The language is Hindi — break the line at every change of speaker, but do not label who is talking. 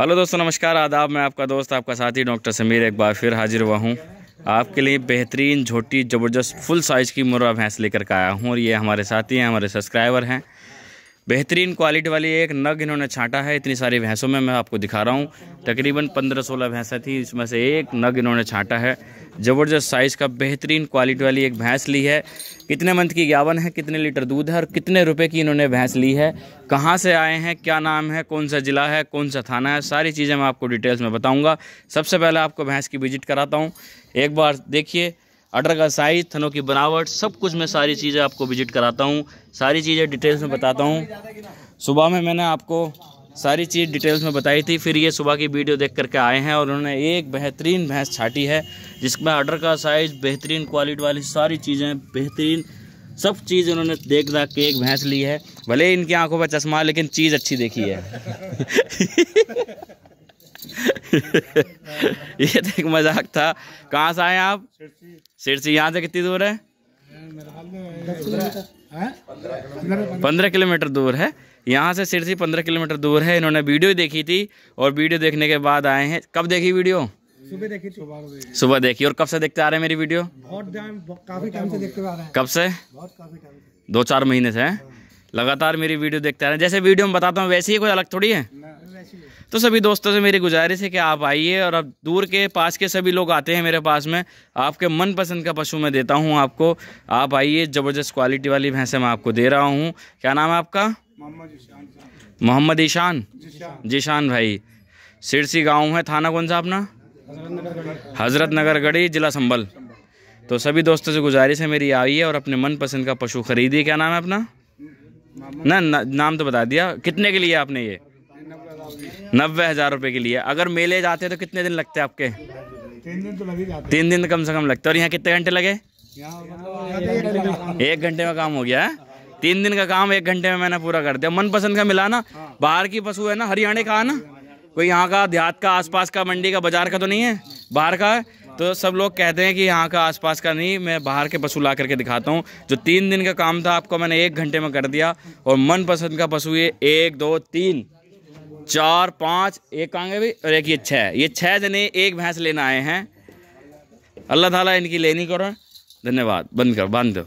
हेलो दोस्तों नमस्कार आदाब मैं आपका दोस्त आपका साथी डॉक्टर समीर एक बार फिर हाजिर हुआ हूँ आपके लिए बेहतरीन झोटी ज़बरदस्त फुल साइज़ की मुर्रा भैंस लेकर के आया हूँ और ये हमारे साथी हैं हमारे सब्सक्राइबर हैं बेहतरीन क्वालिटी वाली एक नग इन्होंने छांटा है इतनी सारी भैंसों में मैं आपको दिखा रहा हूँ तकरीबन पंद्रह सोलह भैंसा थी इसमें से एक नग इन्होंने छांटा है ज़बरदस्त साइज़ का बेहतरीन क्वालिटी वाली एक भैंस ली है कितने मंथ की ग्यावन है कितने लीटर दूध है और कितने रुपए की इन्होंने भैंस ली है कहाँ से आए हैं क्या नाम है कौन सा ज़िला है कौन सा थाना है सारी चीज़ें मैं आपको डिटेल्स में बताऊँगा सबसे पहले आपको भैंस की विजिट कराता हूँ एक बार देखिए ऑर्डर का साइज़ थनों की बनावट सब कुछ मैं सारी चीज़ें आपको विजिट कराता हूँ सारी चीज़ें डिटेल्स में बताता हूँ सुबह में मैंने आपको सारी चीज़ डिटेल्स में बताई थी फिर ये सुबह की वीडियो देख करके आए हैं और उन्होंने एक बेहतरीन भैंस छाटी है जिसमें ऑर्डर का साइज़ बेहतरीन क्वालिटी वाली सारी चीज़ें बेहतरीन सब चीज़ उन्होंने देख दाख के एक भैंस ली है भले इनकी आंखों पर चश्मा लेकिन चीज़ अच्छी देखी है ये तो एक मजाक था कहाँ से आए आप सिरसी यहाँ से कितनी दूर है पंद्रह किलोमीटर दूर है यहाँ से सिरसी पंद्रह किलोमीटर दूर है इन्होंने वीडियो देखी थी और वीडियो देखने के बाद आए हैं कब देखी वीडियो सुबह देखी सुबह देखी और कब से देखते आ रहे हैं मेरी वीडियो बहुत काफी टाइम से देखते आ रहे हैं कब से बहुत काफी टाइम दो चार महीने से लगातार मेरी वीडियो देखते आ रहे हैं जैसे वीडियो में बताता हूँ वैसे ही कोई अलग थोड़ी है तो सभी दोस्तों से मेरी गुजारिश है कि आप आइए और अब दूर के पास के सभी लोग आते हैं मेरे पास में आपके मनपसंद का पशु मैं देता हूँ आपको आप आइए ज़बरदस्त क्वालिटी वाली भैंसें मैं आपको दे रहा हूँ क्या नाम है आपका मोहम्मद ईशान जीशान भाई सिरसी गाँव है थाना कौन सा अपना हजरत नगर गढ़ी जिला संबल तो सभी दोस्तों से गुजारिश है मेरी आइए और अपने मनपसंद का पशु खरीदिए क्या नाम है अपना ना, ना नाम तो बता दिया कितने के लिए आपने ये नब्बे हज़ार रुपये के लिए अगर मेले जाते हैं तो कितने दिन लगते हैं आपके तीन दिन तो लगे जाते तीन दिन तो कम से कम लगते और यहाँ कितने घंटे लगे मतलब एक घंटे में काम हो गया है तीन दिन का काम एक घंटे में मैंने पूरा कर दिया मनपसंद का मिला ना बाहर की पशु है ना हरियाणा का है ना कोई यहाँ का देहात का आसपास का मंडी का बाजार का तो नहीं है बाहर का है तो सब लोग कहते हैं कि यहाँ का आसपास का नहीं मैं बाहर के पशु ला करके दिखाता हूँ जो तीन दिन का काम था आपको मैंने एक घंटे में कर दिया और मनपसंद का पशु ये एक दो तीन चार पाँच एक कांगे भी और एक ये छः ये छः जने एक भैंस लेने आए हैं अल्लाह ताला इनकी लेनी करो धन्यवाद बंद कर बांध